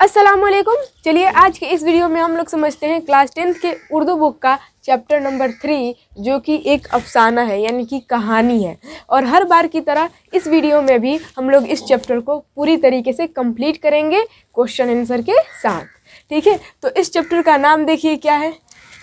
असलकुम चलिए आज के इस वीडियो में हम लोग समझते हैं क्लास टेंथ के उर्दू बुक का चैप्टर नंबर थ्री जो कि एक अफसाना है यानी कि कहानी है और हर बार की तरह इस वीडियो में भी हम लोग इस चैप्टर को पूरी तरीके से कंप्लीट करेंगे क्वेश्चन आंसर के साथ ठीक है तो इस चैप्टर का नाम देखिए क्या है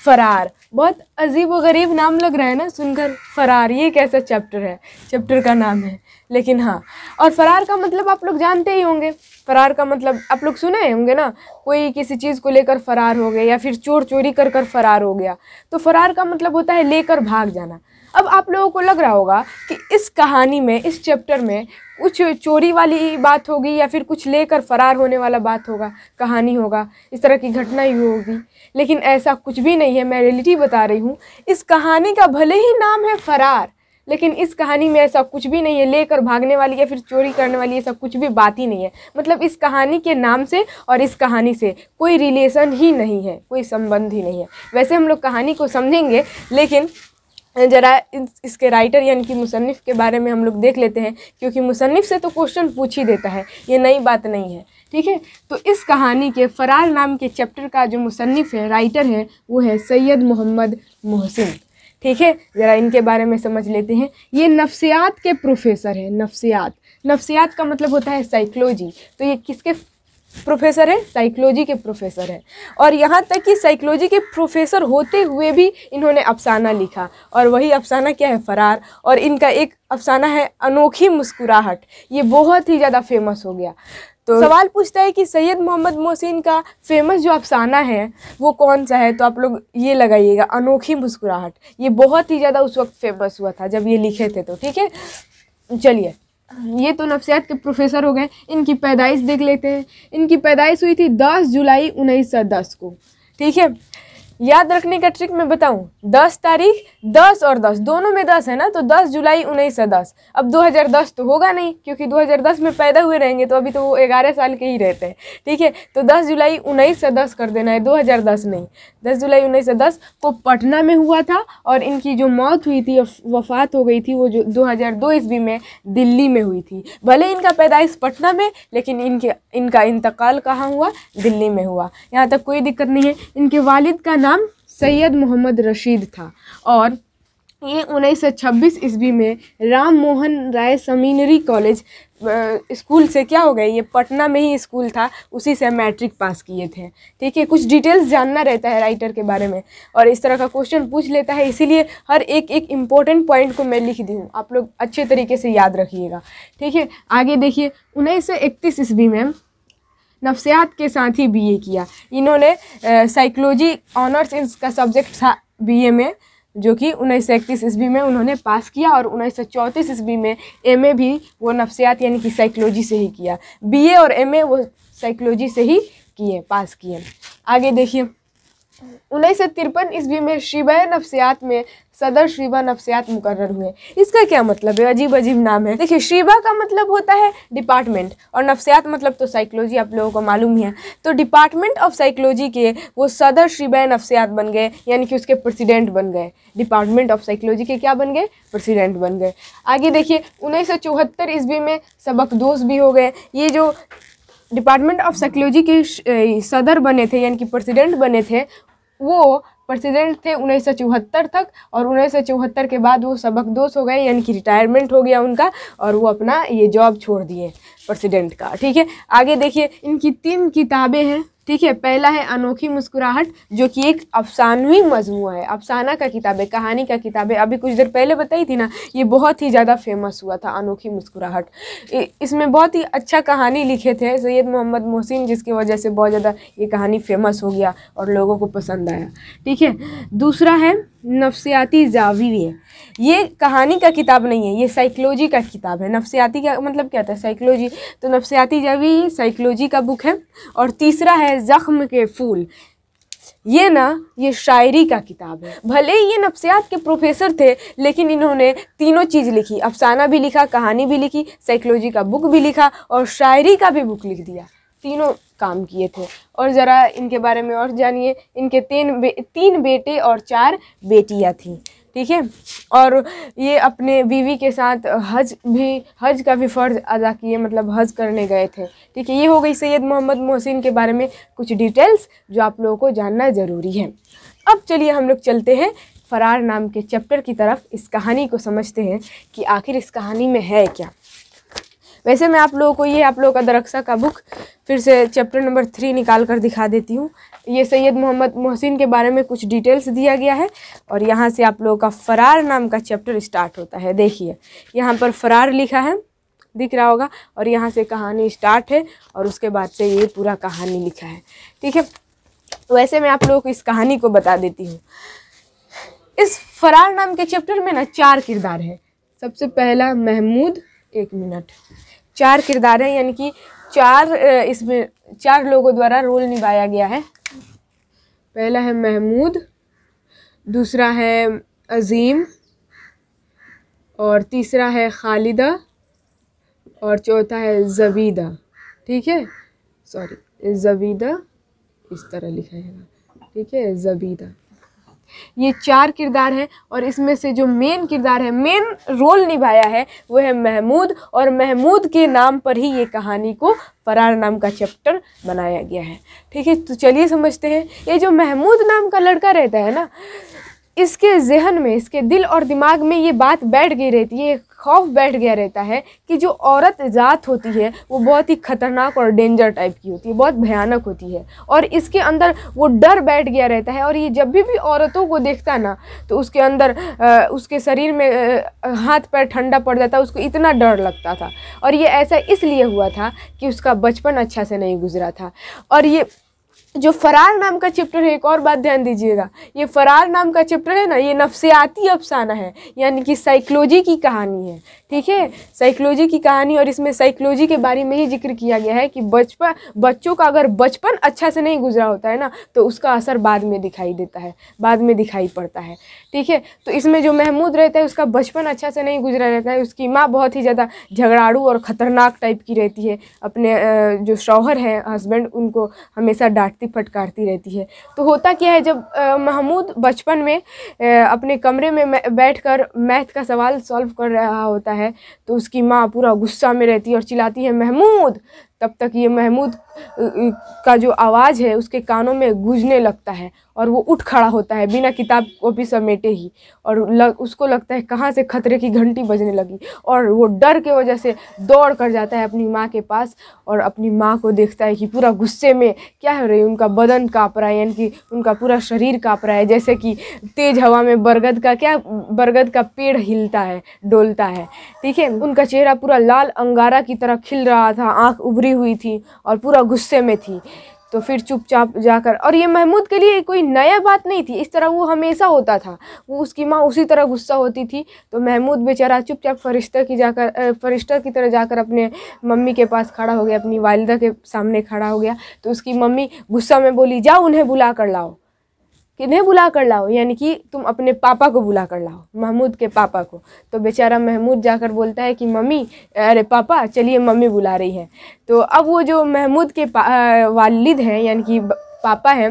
फ़रार बहुत अजीब व गरीब नाम लग रहा है ना सुनकर फ़रार ये कैसा चैप्टर है चैप्टर का नाम है लेकिन हाँ और फ़रार का मतलब आप लोग जानते ही होंगे फरार का मतलब आप लोग सुने होंगे ना कोई किसी चीज़ को लेकर फरार हो गया या फिर चोर चोरी कर कर फरार हो गया तो फरार का मतलब होता है लेकर भाग जाना अब आप लोगों को लग रहा होगा कि इस कहानी में इस चैप्टर में कुछ चोरी वाली बात होगी या फिर कुछ लेकर फरार होने वाला बात होगा कहानी होगा इस तरह की घटना ही होगी लेकिन ऐसा कुछ भी नहीं है मैं रियलिटी बता रही हूँ इस कहानी का भले ही नाम है फरार लेकिन इस कहानी में ऐसा कुछ भी नहीं है लेकर भागने वाली या फिर चोरी करने वाली ऐसा कुछ भी बात ही नहीं है मतलब इस कहानी के नाम से और इस कहानी से कोई रिलेशन ही नहीं है कोई संबंध ही नहीं है वैसे हम लोग कहानी को समझेंगे लेकिन जरा इस, इसके राइटर यानी कि मुसनफ़ के बारे में हम लोग देख लेते हैं क्योंकि मुसनफ़ से तो क्वेश्चन पूछ ही देता है ये नई बात नहीं है ठीक है तो इस कहानी के फ़रार नाम के चैप्टर का जो मुसनफ़ है राइटर है वो है सैयद मोहम्मद मोहसिन ठीक है ज़रा इनके बारे में समझ लेते हैं ये नफ्सियात के प्रोफेसर हैं नफ्सियात नफ्सियात का मतलब होता है साइकोलॉजी तो ये किसके प्रोफेसर है साइकोलॉजी के प्रोफेसर है और यहाँ तक कि साइकोलॉजी के प्रोफेसर होते हुए भी इन्होंने अफसाना लिखा और वही अफसाना क्या है फरार और इनका एक अफसाना है अनोखी मुस्कुराहट ये बहुत ही ज़्यादा फेमस हो गया तो सवाल पूछता है कि सैयद मोहम्मद मोहसिन का फेमस जो अफसाना है वो कौन सा है तो आप लोग ये लगाइएगा अनोखी मुस्कुराहट ये बहुत ही ज़्यादा उस वक्त फेमस हुआ था जब ये लिखे थे तो ठीक है चलिए ये तो नफसियात के प्रोफेसर हो गए इनकी पैदाइश देख लेते हैं इनकी पैदाइश हुई थी दस जुलाई उन्नीस को ठीक है याद रखने का ट्रिक मैं बताऊं दस तारीख दस और दस दोनों में दस है ना तो दस जुलाई उन्नीस सौ दस अब दो हज़ार दस तो होगा नहीं क्योंकि दो हज़ार दस में पैदा हुए रहेंगे तो अभी तो वो ग्यारह साल के ही रहते हैं ठीक है तो दस जुलाई उन्नीस सौ दस कर देना है दो हज़ार दस नहीं दस जुलाई उन्नीस सौ दस को पटना में हुआ था और इनकी जो मौत हुई थी वफात हो गई थी वो जो 2002 ईस्वी में दिल्ली में हुई थी भले इनका पैदाइश पटना में लेकिन इनके इनका इंतकाल कहाँ हुआ दिल्ली में हुआ यहाँ तक कोई दिक्कत नहीं है इनके वालिद का नाम सैयद मोहम्मद रशीद था और ये उन्नीस सौ छब्बीस ईस्वी में Ram Mohan Roy seminary college school से क्या हो गए ये पटना में ही स्कूल था उसी से मैट्रिक पास किए थे ठीक है कुछ डिटेल्स जानना रहता है राइटर के बारे में और इस तरह का क्वेश्चन पूछ लेता है इसीलिए हर एक एक इम्पॉर्टेंट पॉइंट को मैं लिख दी हूँ आप लोग अच्छे तरीके से याद रखिएगा ठीक है आगे देखिए उन्नीस सौ इकतीस ईस्वी में नफ्सियात के साथ ही ए किया इन्होंने साइकोलॉजी ऑनर्स इनका सब्जेक्ट था ए में जो कि उन्नीस सौ इकतीस ईस्वी में उन्होंने पास किया और उन्नीस सौ चौंतीस ईस्वी में एमए भी वो नफ्सियात यानी कि साइकोलॉजी से ही किया बीए और एमए वो साइकोलॉजी से ही किए पास किए आगे देखिए उन्नीस सौ तिरपन ईस्वी में शिबा नफ्सियात में सदर शिवा नफ्सियात मुकर हुए इसका क्या मतलब है अजीब अजीब नाम है देखिए शिवा का मतलब होता है डिपार्टमेंट और नफ्सियात मतलब तो साइकोलॉजी आप लोगों को मालूम ही है तो डिपार्टमेंट ऑफ साइकोलॉजी के वो सदर शिबा नफ्सियात बन गए यानी कि उसके प्रेसिडेंट बन गए डिपार्टमेंट ऑफ साइकोलॉजी के क्या बन गए प्रेसिडेंट बन गए आगे देखिए उन्नीस सौ चौहत्तर ईस्वी में दोस्त भी हो गए ये जो डिपार्टमेंट ऑफ साइकोलॉजी के सदर बने थे यानी कि प्रेसिडेंट बने थे वो प्रेसिडेंट थे उन्नीस तक और उन्नीस के बाद वो सबक दोस्त हो गए यानी कि रिटायरमेंट हो गया उनका और वो अपना ये जॉब छोड़ दिए प्रेसिडेंट का ठीक है आगे देखिए इनकी तीन किताबें हैं ठीक है पहला है अनोखी मुस्कुराहट जो कि एक अफसानवी मजमू है अफसाना का किताब है कहानी का किताब है अभी कुछ देर पहले बताई थी ना ये बहुत ही ज़्यादा फेमस हुआ था अनोखी मुस्कुराहट इसमें बहुत ही अच्छा कहानी लिखे थे सैयद मोहम्मद मोहसिन जिसकी वजह से बहुत ज़्यादा ये कहानी फेमस हो गया और लोगों को पसंद आया ठीक है दूसरा है नफसियाती जावी है ये कहानी का किताब नहीं है ये साइकोलॉजी का किताब है नफसियाती का मतलब क्या होता है साइकोलॉजी तो नफसियाती जावी साइकोलॉजी का बुक है और तीसरा है ज़ख्म के फूल ये ना ये शायरी का किताब है भले ही ये नफसियात के प्रोफेसर थे लेकिन इन्होंने तीनों चीज़ लिखी अफसाना भी लिखा कहानी भी लिखी साइकोलॉजी का बुक भी लिखा और शायरी का भी बुक लिख दिया तीनों काम किए थे और ज़रा इनके बारे में और जानिए इनके तीन बे, तीन बेटे और चार बेटियाँ थीं ठीक है और ये अपने बीवी के साथ हज भी हज का भी फ़र्ज अदा किए मतलब हज करने गए थे ठीक है ये हो गई सैयद मोहम्मद मोहसिन के बारे में कुछ डिटेल्स जो आप लोगों को जानना ज़रूरी है अब चलिए हम लोग चलते हैं फ़रार नाम के चैप्टर की तरफ इस कहानी को समझते हैं कि आखिर इस कहानी में है क्या वैसे मैं आप लोगों को ये आप लोगों का दरअसा का बुक फिर से चैप्टर नंबर थ्री निकाल कर दिखा देती हूँ ये सैयद मोहम्मद मोहसिन के बारे में कुछ डिटेल्स दिया गया है और यहाँ से आप लोगों का फ़रार नाम का चैप्टर स्टार्ट होता है देखिए यहाँ पर फ़रार लिखा है दिख रहा होगा और यहाँ से कहानी स्टार्ट है और उसके बाद से ये पूरा कहानी लिखा है ठीक है वैसे मैं आप लोगों को इस कहानी को बता देती हूँ इस फरार नाम के चैप्टर में ना चार किरदार हैं सबसे पहला महमूद एक मिनट चार किरदार हैं यानी कि चार इसमें चार लोगों द्वारा रोल निभाया गया है पहला है महमूद दूसरा है अज़ीम और तीसरा है खालिदा और चौथा है जबीदा ठीक है सॉरी जबीदा इस तरह लिखा है ठीक है जबीदा ये चार किरदार हैं और इसमें से जो मेन किरदार है मेन रोल निभाया है वो है महमूद और महमूद के नाम पर ही ये कहानी को फरार नाम का चैप्टर बनाया गया है ठीक है तो चलिए समझते हैं ये जो महमूद नाम का लड़का रहता है ना इसके जहन में इसके दिल और दिमाग में ये बात बैठ गई रहती है खौफ बैठ गया रहता है कि जो औरत ज़ात होती है वो बहुत ही ख़तरनाक और डेंजर टाइप की होती है बहुत भयानक होती है और इसके अंदर वो डर बैठ गया रहता है और ये जब भी भी औरतों को देखता ना तो उसके अंदर आ, उसके शरीर में आ, हाथ पैर ठंडा पड़ जाता उसको इतना डर लगता था और ये ऐसा इसलिए हुआ था कि उसका बचपन अच्छा से नहीं गुजरा था और ये जो फरार नाम का चैप्टर है एक और बात ध्यान दीजिएगा ये फरार नाम का चैप्टर है ना ये नफसियाती अफसाना है यानी कि साइकोलॉजी की कहानी है ठीक है साइकोलॉजी की कहानी और इसमें साइकोलॉजी के बारे में ही जिक्र किया गया है कि बचपन बच्चों का अगर बचपन अच्छा से नहीं गुजरा होता है ना तो उसका असर बाद में दिखाई देता है बाद में दिखाई पड़ता है ठीक है तो इसमें जो महमूद रहता है उसका बचपन अच्छा से नहीं गुजरा रहता है उसकी माँ बहुत ही ज़्यादा झगड़ाड़ू और ख़तरनाक टाइप की रहती है अपने जो शौहर है हस्बैंड उनको हमेशा डांटती फटकारती रहती है तो होता क्या है जब महमूद बचपन में अपने कमरे में बैठ कर मैथ का सवाल सॉल्व कर रहा होता है है तो उसकी माँ पूरा गुस्सा में रहती है और चिल्लाती है महमूद तब तक ये महमूद का जो आवाज़ है उसके कानों में गूंजने लगता है और वो उठ खड़ा होता है बिना किताब को भी समेटे ही और लग, उसको लगता है कहाँ से खतरे की घंटी बजने लगी और वो डर के वजह से दौड़ कर जाता है अपनी माँ के पास और अपनी माँ को देखता है कि पूरा गुस्से में क्या हो रही है उनका बदन काँप रहा है यानी कि उनका पूरा शरीर काँप रहा है जैसे कि तेज़ हवा में बरगद का क्या बरगद का पेड़ हिलता है डोलता है ठीक है उनका चेहरा पूरा लाल अंगारा की तरह खिल रहा था आँख उभरी हुई थी और पूरा गुस्से में थी तो फिर चुपचाप जाकर और ये महमूद के लिए कोई नया बात नहीं थी इस तरह वो हमेशा होता था वो उसकी माँ उसी तरह गुस्सा होती थी तो महमूद बेचारा चुपचाप फरिश्ता की जाकर फरिश्ता की तरह जाकर अपने मम्मी के पास खड़ा हो गया अपनी वालदा के सामने खड़ा हो गया तो उसकी मम्मी गुस्सा में बोली जाओ उन्हें बुला कर लाओ किन्हें बुला कर लाओ यानी कि तुम अपने पापा को बुला कर लाओ महमूद के पापा को तो बेचारा महमूद जाकर बोलता है कि मम्मी अरे पापा चलिए मम्मी बुला रही है तो अब वो जो महमूद के वालिद हैं यानी कि पापा हैं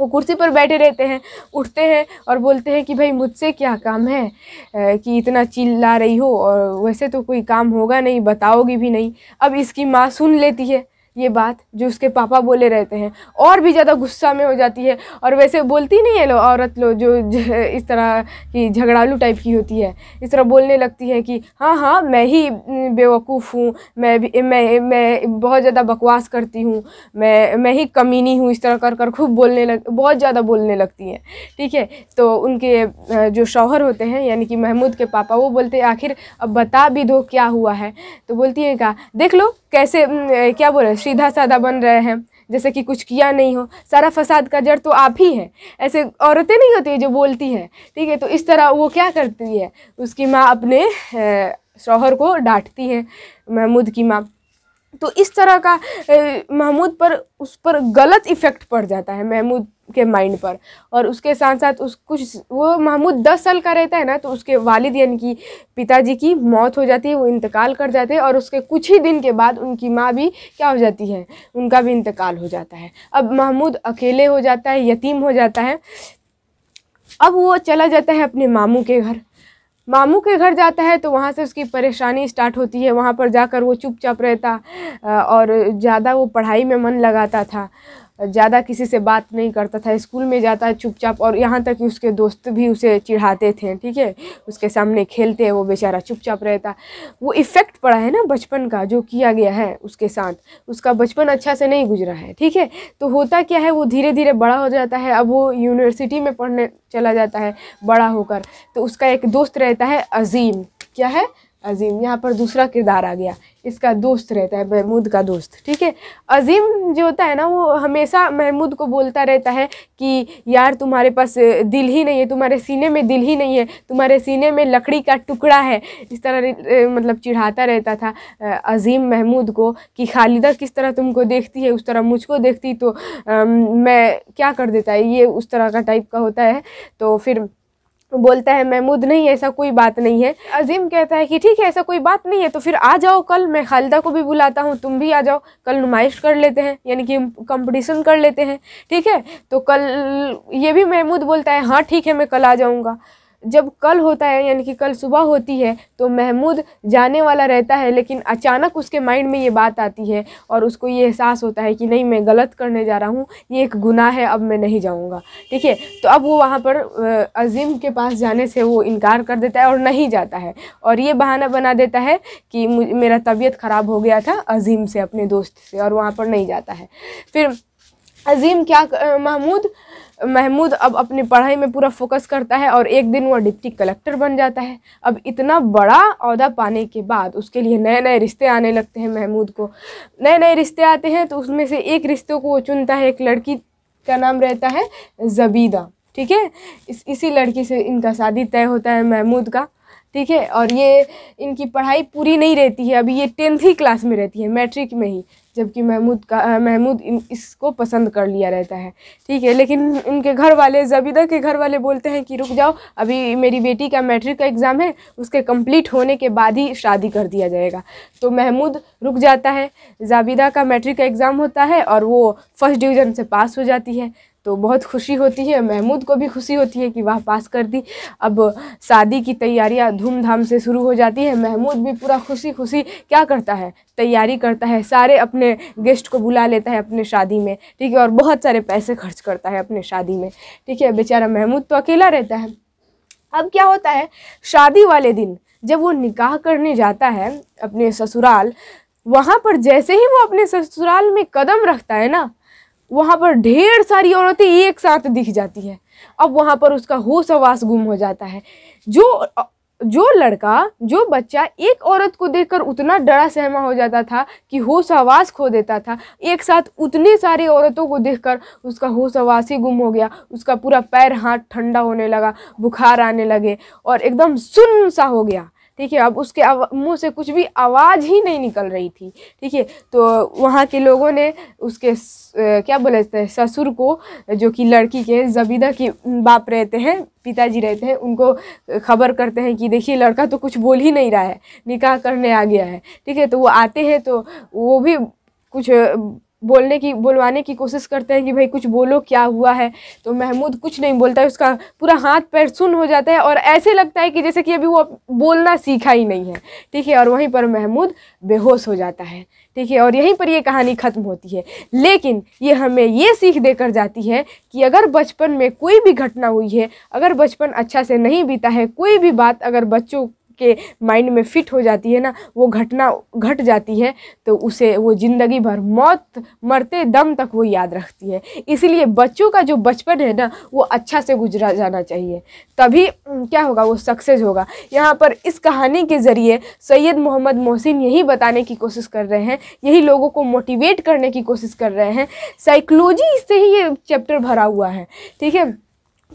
वो कुर्सी पर बैठे रहते हैं उठते हैं और बोलते हैं कि भाई मुझसे क्या काम है कि इतना चिल्ला रही हो और वैसे तो कोई काम होगा नहीं बताओगी भी नहीं अब इसकी माँ सुन लेती है ये बात जो उसके पापा बोले रहते हैं और भी ज़्यादा गुस्सा में हो जाती है और वैसे बोलती नहीं है लो औरत लो जो इस तरह की झगड़ालू टाइप की होती है इस तरह बोलने लगती है कि हाँ हाँ मैं ही बेवकूफ़ हूँ मैं भी मैं मैं बहुत ज़्यादा बकवास करती हूँ मैं मैं ही कमीनी हूँ इस तरह कर कर खूब बोलने लग बहुत ज़्यादा बोलने लगती हैं ठीक है तो उनके जो शौहर होते हैं यानी कि महमूद के पापा वो बोलते आखिर अब बता भी दो क्या हुआ है तो बोलती है क्या देख लो कैसे क्या बोल रहे सीधा साधा बन रहे हैं जैसे कि कुछ किया नहीं हो सारा फसाद का जड़ तो आप ही है ऐसे औरतें नहीं होती जो बोलती हैं ठीक है तो इस तरह वो क्या करती है उसकी माँ अपने शौहर को डांटती है महमूद की माँ तो इस तरह का महमूद पर उस पर गलत इफ़ेक्ट पड़ जाता है महमूद के माइंड पर और उसके साथ साथ उस कुछ वो महमूद दस साल का रहता है ना तो उसके वालिद यानी कि पिताजी की मौत हो जाती है वो इंतकाल कर जाते हैं और उसके कुछ ही दिन के बाद उनकी माँ भी क्या हो जाती है उनका भी इंतकाल हो जाता है अब महमूद अकेले हो जाता है यतीम हो जाता है अब वो चला जाता है अपने मामू के घर मामू के घर जाता है तो वहाँ से उसकी परेशानी स्टार्ट होती है वहाँ पर जाकर वो चुपचाप रहता और ज़्यादा वो पढ़ाई में मन लगाता था ज़्यादा किसी से बात नहीं करता था स्कूल में जाता चुपचाप और यहाँ तक कि उसके दोस्त भी उसे चिढ़ाते थे ठीक है उसके सामने खेलते वो बेचारा चुपचाप रहता वो इफ़ेक्ट पड़ा है ना बचपन का जो किया गया है उसके साथ उसका बचपन अच्छा से नहीं गुजरा है ठीक है तो होता क्या है वो धीरे धीरे बड़ा हो जाता है अब वो यूनिवर्सिटी में पढ़ने चला जाता है बड़ा होकर तो उसका एक दोस्त रहता है अजीम क्या है अजीम यहाँ पर दूसरा किरदार आ गया इसका दोस्त रहता है महमूद का दोस्त ठीक है अजीम जो होता है ना वो हमेशा महमूद को बोलता रहता है कि यार तुम्हारे पास दिल ही नहीं है तुम्हारे सीने में दिल ही नहीं है तुम्हारे सीने में लकड़ी का टुकड़ा है इस तरह मतलब चिढ़ाता रहता था अजीम महमूद को कि खालिदा किस तरह तुमको देखती है उस तरह मुझको देखती तो मैं क्या कर देता है ये उस तरह का टाइप का होता है तो फिर बोलता है महमूद नहीं ऐसा कोई बात नहीं है अजीम कहता है कि ठीक है ऐसा कोई बात नहीं है तो फिर आ जाओ कल मैं खालिदा को भी बुलाता हूँ तुम भी आ जाओ कल नुमाइश कर लेते हैं यानी कि कंपटीशन कर लेते हैं ठीक है तो कल ये भी महमूद बोलता है हाँ ठीक है मैं कल आ जाऊँगा जब कल होता है यानी कि कल सुबह होती है तो महमूद जाने वाला रहता है लेकिन अचानक उसके माइंड में ये बात आती है और उसको ये एहसास होता है कि नहीं मैं गलत करने जा रहा हूँ ये एक गुनाह है अब मैं नहीं जाऊँगा ठीक है तो अब वो वहाँ पर अजीम के पास जाने से वो इनकार कर देता है और नहीं जाता है और ये बहाना बना देता है कि मेरा तबीयत ख़राब हो गया था अजीम से अपने दोस्त से और वहाँ पर नहीं जाता है फिर अजीम क्या महमूद महमूद अब अपनी पढ़ाई में पूरा फोकस करता है और एक दिन वह डिप्टी कलेक्टर बन जाता है अब इतना बड़ा अहदा पाने के बाद उसके लिए नए नए रिश्ते आने लगते हैं महमूद को नए नए रिश्ते आते हैं तो उसमें से एक रिश्ते को वो चुनता है एक लड़की का नाम रहता है जबीदा ठीक है इस इसी लड़की से इनका शादी तय होता है महमूद का ठीक है और ये इनकी पढ़ाई पूरी नहीं रहती है अभी ये टेंथ ही क्लास में रहती है मैट्रिक में ही जबकि महमूद का महमूद इन इसको पसंद कर लिया रहता है ठीक है लेकिन इनके घर वाले जबीदा के घर वाले बोलते हैं कि रुक जाओ अभी मेरी बेटी का मैट्रिक का एग्ज़ाम है उसके कंप्लीट होने के बाद ही शादी कर दिया जाएगा तो महमूद रुक जाता है जाबिदा का मैट्रिक का एग्ज़ाम होता है और वो फर्स्ट डिवीज़न से पास हो जाती है तो बहुत खुशी होती है महमूद को भी खुशी होती है कि वह पास कर दी अब शादी की तैयारियां धूमधाम से शुरू हो जाती है महमूद भी पूरा खुशी खुशी क्या करता है तैयारी करता है सारे अपने गेस्ट को बुला लेता है अपने शादी में ठीक है और बहुत सारे पैसे खर्च करता है अपने शादी में ठीक है बेचारा महमूद तो अकेला रहता है अब क्या होता है शादी वाले दिन जब वो निकाह करने जाता है अपने ससुराल वहाँ पर जैसे ही वो अपने ससुराल में कदम रखता है ना वहाँ पर ढेर सारी औरतें एक साथ दिख जाती है अब वहाँ पर उसका होश आवास गुम हो जाता है जो जो लड़का जो बच्चा एक औरत को देखकर उतना डरा सहमा हो जाता था कि होश आवास खो देता था एक साथ उतने सारी औरतों को देखकर उसका होश आवास ही गुम हो गया उसका पूरा पैर हाथ ठंडा होने लगा बुखार आने लगे और एकदम सुन सा हो गया ठीक है अब उसके मुंह से कुछ भी आवाज़ ही नहीं निकल रही थी ठीक है तो वहाँ के लोगों ने उसके क्या बोले ससुर को जो कि लड़की के जबीदा के बाप रहते हैं पिताजी रहते हैं उनको खबर करते हैं कि देखिए लड़का तो कुछ बोल ही नहीं रहा है निकाह करने आ गया है ठीक है तो वो आते हैं तो वो भी कुछ बोलने की बोलवाने की कोशिश करते हैं कि भाई कुछ बोलो क्या हुआ है तो महमूद कुछ नहीं बोलता है उसका पूरा हाथ पैर सुन हो जाता है और ऐसे लगता है कि जैसे कि अभी वो बोलना सीखा ही नहीं है ठीक है और वहीं पर महमूद बेहोश हो जाता है ठीक है और यहीं पर ये कहानी ख़त्म होती है लेकिन ये हमें ये सीख देकर जाती है कि अगर बचपन में कोई भी घटना हुई है अगर बचपन अच्छा से नहीं बीता है कोई भी बात अगर बच्चों के माइंड में फिट हो जाती है ना वो घटना घट जाती है तो उसे वो ज़िंदगी भर मौत मरते दम तक वो याद रखती है इसलिए बच्चों का जो बचपन है ना वो अच्छा से गुजरा जाना चाहिए तभी क्या होगा वो सक्सेस होगा यहाँ पर इस कहानी के ज़रिए सैयद मोहम्मद मोहसिन यही बताने की कोशिश कर रहे हैं यही लोगों को मोटिवेट करने की कोशिश कर रहे हैं साइकोलॉजी से ही ये चैप्टर भरा हुआ है ठीक है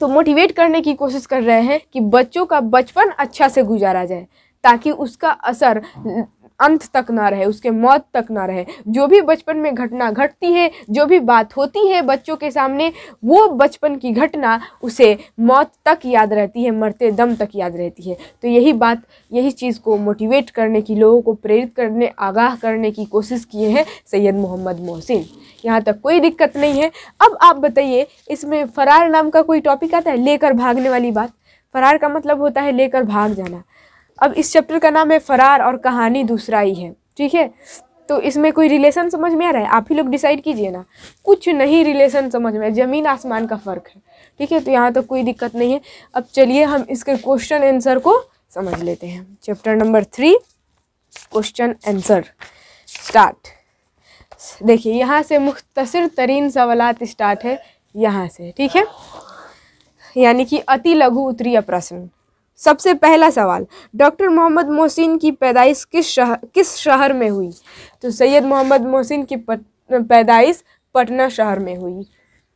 तो मोटिवेट करने की कोशिश कर रहे हैं कि बच्चों का बचपन अच्छा से गुजारा जाए ताकि उसका असर अंत तक ना रहे उसके मौत तक ना रहे जो भी बचपन में घटना घटती है जो भी बात होती है बच्चों के सामने वो बचपन की घटना उसे मौत तक याद रहती है मरते दम तक याद रहती है तो यही बात यही चीज़ को मोटिवेट करने की लोगों को प्रेरित करने आगाह करने की कोशिश किए हैं सैयद मोहम्मद मोहसिन यहाँ तक कोई दिक्कत नहीं है अब आप बताइए इसमें फरार नाम का कोई टॉपिक आता है लेकर भागने वाली बात फरार का मतलब होता है लेकर भाग जाना अब इस चैप्टर का नाम है फरार और कहानी दूसरा ही है ठीक है तो इसमें कोई रिलेशन समझ में आ रहा है आप ही लोग डिसाइड कीजिए ना कुछ नहीं रिलेशन समझ में ज़मीन आसमान का फ़र्क है ठीक है तो यहाँ तक तो कोई दिक्कत नहीं है अब चलिए हम इसके क्वेश्चन आंसर को समझ लेते हैं chapter number three question answer start देखिए यहाँ से मुख्तर तरीन सवाल स्टार्ट है यहाँ से ठीक है यानी कि अति लघु उत्तरीय प्रश्न सबसे पहला सवाल डॉक्टर मोहम्मद मोहसिन की पैदाइश किस शहर किस शहर में हुई तो सैयद मोहम्मद मोहसिन की पत, पैदाइश पटना शहर में हुई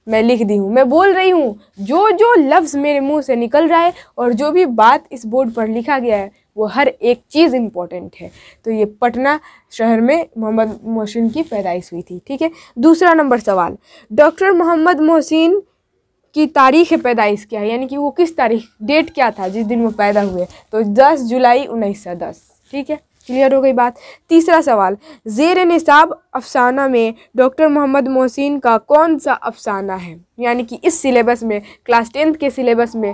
मैं लिख दी हूँ मैं बोल रही हूँ जो जो लफ्ज़ मेरे मुंह से निकल रहा है और जो भी बात इस बोर्ड पर लिखा गया है वो हर एक चीज़ इम्पॉर्टेंट है तो ये पटना शहर में मोहम्मद मोहसिन की पैदाइश हुई थी ठीक है दूसरा नंबर सवाल डॉक्टर मोहम्मद मोहसिन की तारीख पैदाइश क्या है यानी कि वो किस तारीख डेट क्या था जिस दिन वो पैदा हुए तो 10 जुलाई उन्नीस ठीक है क्लियर हो गई बात तीसरा सवाल जेर निसाब अफसाना में डॉक्टर मोहम्मद मोहसिन का कौन सा अफसाना है यानी कि इस सिलेबस में क्लास टेंथ के सिलेबस में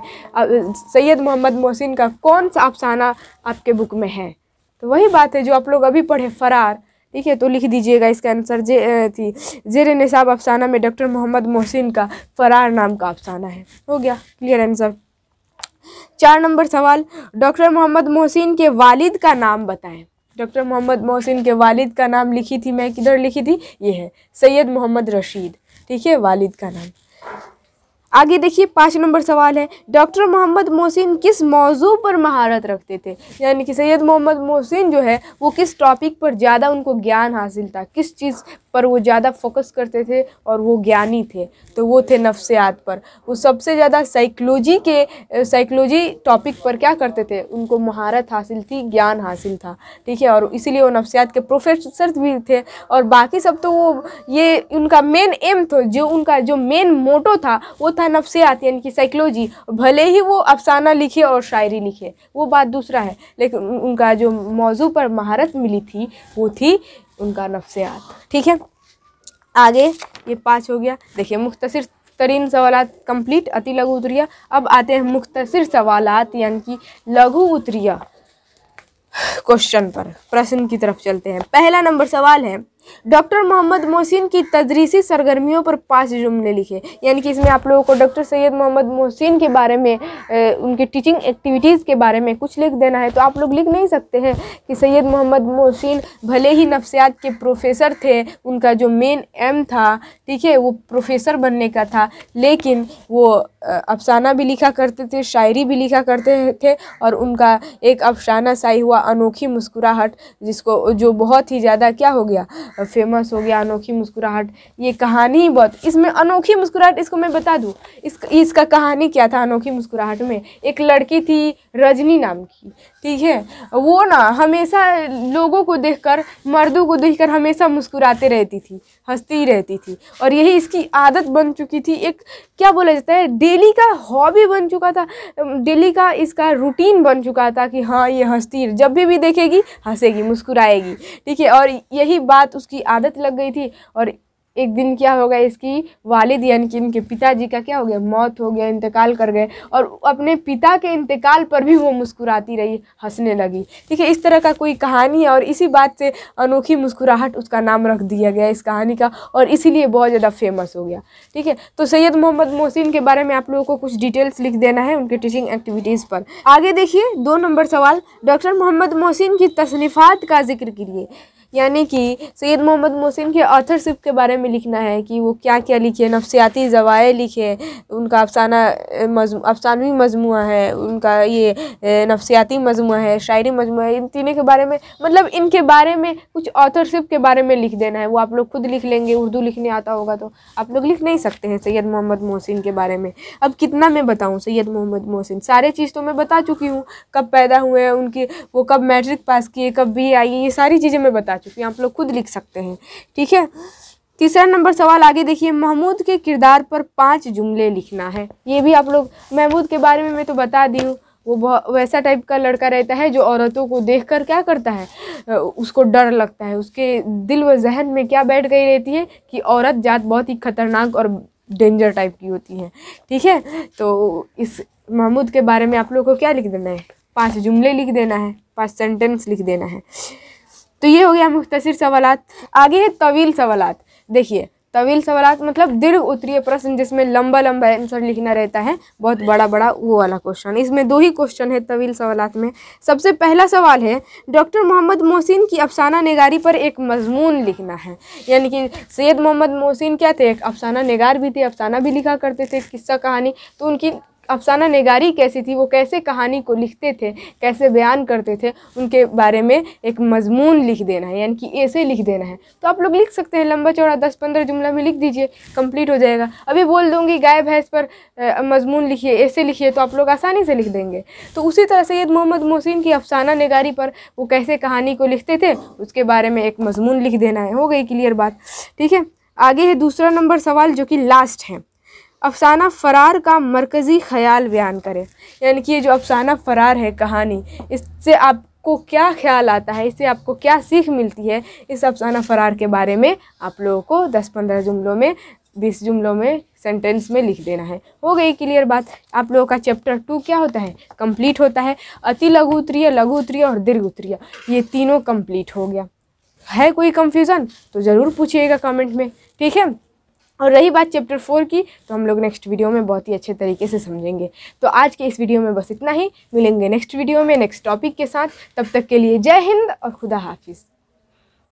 सैयद मोहम्मद मोहसिन का कौन सा अफसाना आपके बुक में है तो वही बात है जो आप लोग अभी पढ़े फरार ठीक है तो लिख दीजिएगा इसका आंसर जे थी जेर निसाब अफसाना में डॉक्टर मोहम्मद मोहसिन का फरार नाम का अफसाना है हो गया क्लियर आंसर चार नंबर सवाल डॉक्टर मोहम्मद मोहसिन के वालिद का नाम बताएं डॉक्टर मोहम्मद मोहसिन के वालिद का नाम लिखी थी मैं किधर लिखी थी ये है सैयद मोहम्मद रशीद ठीक है वालिद का नाम आगे देखिए पाँच नंबर सवाल है डॉक्टर मोहम्मद मोहसिन किस मौजू पर महारत रखते थे यानी कि सैयद मोहम्मद मोहसिन जो है वो किस टॉपिक पर ज़्यादा उनको ज्ञान हासिल था किस चीज़ पर वो ज़्यादा फोकस करते थे और वो ज्ञानी थे तो वो थे नफ्सियात पर वो सबसे ज़्यादा साइकोलॉजी के साइकोलॉजी टॉपिक पर क्या करते थे उनको महारत हासिल थी ज्ञान हासिल था ठीक है और इसीलिए वो नफ्सियात के प्रोफेसर भी थे और बाकी सब तो वो ये उनका मेन एम था जो उनका जो मेन मोटो था वो था नफ्सियात यानी कि साइकोलॉजी भले ही वो अफसाना लिखे और शायरी लिखे वो बात दूसरा है लेकिन उनका जो मौजू पर महारत मिली थी वो थी उनका नफ्सियात ठीक है आगे ये पाँच हो गया देखिए मुख्तर तरीन सवाल कंप्लीट अति लघु उतरिया अब आते हैं मुख्तर सवाल यानी कि लघु उतरिया क्वेश्चन पर प्रश्न की तरफ चलते हैं पहला नंबर सवाल है डॉक्टर मोहम्मद मोहसिन की तदरीसी सरगर्मियों पर पाँच जुमले लिखे यानी कि इसमें आप लोगों को डॉक्टर सैयद मोहम्मद मोहसिन के बारे में उनके उनकी टीचिंग एक्टिविटीज़ के बारे में कुछ लिख देना है तो आप लोग लिख नहीं सकते हैं कि सैयद मोहम्मद मोहसिन भले ही नफ्सियात के प्रोफेसर थे उनका जो मेन एम था ठीक है वो प्रोफेसर बनने का था लेकिन वो अफसाना भी लिखा करते थे शायरी भी लिखा करते थे और उनका एक अफसाना साई हुआ अनोखी मुस्कुराहट जिसको जो बहुत ही ज़्यादा क्या हो गया फेमस हो गया अनोखी मुस्कुराहट ये कहानी ही बहुत इसमें अनोखी मुस्कुराहट इसको मैं बता दूँ इस इसका कहानी क्या था अनोखी मुस्कुराहट में एक लड़की थी रजनी नाम की ठीक है वो ना हमेशा लोगों को देखकर मर्दों को देखकर हमेशा मुस्कुराते रहती थी हंसती रहती थी और यही इसकी आदत बन चुकी थी एक क्या बोला जाता है डेली का हॉबी बन चुका था डेली का इसका रूटीन बन चुका था कि हाँ ये हंसती जब भी भी देखेगी हंसेगी मुस्कुराएगी ठीक है और यही बात उसकी आदत लग गई थी और एक दिन क्या हो गया इसकी वालिद यानी कि इनके पिताजी का क्या हो गया मौत हो गया इंतकाल कर गए और अपने पिता के इंतकाल पर भी वो मुस्कुराती रही हंसने लगी ठीक है इस तरह का कोई कहानी है और इसी बात से अनोखी मुस्कुराहट उसका नाम रख दिया गया इस कहानी का और इसीलिए बहुत ज़्यादा फेमस हो गया ठीक है तो सैयद मोहम्मद मोहसिन के बारे में आप लोगों को कुछ डिटेल्स लिख देना है उनके टीचिंग एक्टिविटीज़ पर आगे देखिए दो नंबर सवाल डॉक्टर मोहम्मद मोहसिन की तसनीफ़ात का जिक्र करिए यानी कि सैद मोहम्मद मोहसिन के ऑथरशिप के बारे में लिखना है कि वो क्या क्या लिखे नफसियाती जवाए लिखे उनका अफसाना मजमू अफसानवी मजमू है उनका ये नफसियाती मजमू है शायरी मजमू है इन तीनों के बारे में मतलब इनके बारे में कुछ ऑथरशिप के बारे में लिख देना है वो आप लोग खुद लिख लेंगे उर्दू लिखने आता होगा तो आप लोग लिख नहीं सकते हैं सैयद मोहम्मद मोहसिन के बारे में अब कितना मैं बताऊँ सैयद मोहम्मद मोहसिन सारे चीज़ तो मैं बता चुकी हूँ कब पैदा हुए हैं उनकी वो कब मैट्रिक पास किए कब भी आई ये सारी चीज़ें मैं बता चुकी है आप लोग खुद लिख सकते हैं ठीक है तीसरा नंबर सवाल आगे देखिए महमूद के किरदार पर पांच जुमले लिखना है ये भी आप लोग महमूद के बारे में मैं तो बता दी हूँ वो वैसा टाइप का लड़का रहता है जो औरतों को देख कर क्या करता है उसको डर लगता है उसके दिल व जहन में क्या बैठ गई रहती है कि औरत जात बहुत ही खतरनाक और डेंजर टाइप की होती है ठीक है तो इस महमूद के बारे में आप लोग को क्या लिख देना है पाँच जुमले लिख देना है पाँच सेंटेंस लिख देना है तो ये हो गया मुख्तर सवाल आगे है तवील सवाल देखिए तवील सवाल मतलब दीर्घ उत्तरीय प्रश्न जिसमें लंबा लंबा आंसर लिखना रहता है बहुत बड़ा बड़ा वो वाला क्वेश्चन इसमें दो ही क्वेश्चन है तवील सवाल में सबसे पहला सवाल है डॉक्टर मोहम्मद मोहसिन की अफसाना नगारी पर एक मजमून लिखना है यानी कि सैयद मोहम्मद मोहसिन क्या थे एक अफसाना नगार भी थे अफसाना भी लिखा करते थे किस्सा कहानी तो उनकी अफसाना नगारी कैसी थी वो कैसे कहानी को लिखते थे कैसे बयान करते थे उनके बारे में एक मजमून लिख देना है यानी कि ऐसे लिख देना है तो आप लोग लिख सकते हैं लंबा चौड़ा दस पंद्रह जुमला में लिख दीजिए कंप्लीट हो जाएगा अभी बोल दूँगी गाय भैंस पर मजमून लिखिए ऐसे लिखिए तो आप लोग आसानी से लिख देंगे तो उसी तरह सैद मोहम्मद मोहसिन की अफसाना नगारी पर वो कैसे कहानी को लिखते थे उसके बारे में एक मजमून लिख देना है हो गई क्लियर बात ठीक है आगे है दूसरा नंबर सवाल जो कि लास्ट है अफसाना फ़रार का मरकज़ी ख्याल बयान करें यानी कि ये जो अफसाना फ़रार है कहानी इससे आपको क्या ख्याल आता है इससे आपको क्या सीख मिलती है इस अफसाना फ़रार के बारे में आप लोगों को दस पंद्रह जुमलों में बीस जुमलों में सेंटेंस में लिख देना है हो गई क्लियर बात आप लोगों का चैप्टर टू क्या होता है कम्प्लीट होता है अति लघु उत्तरीय लघु उत्तरीय और दीर्घ उत्तरीय ये तीनों कम्प्लीट हो गया है कोई कंफ्यूजन तो ज़रूर पूछिएगा कमेंट में ठीक है और रही बात चैप्टर फोर की तो हम लोग नेक्स्ट वीडियो में बहुत ही अच्छे तरीके से समझेंगे तो आज के इस वीडियो में बस इतना ही मिलेंगे नेक्स्ट वीडियो में नेक्स्ट टॉपिक के साथ तब तक के लिए जय हिंद और खुदा हाफिज़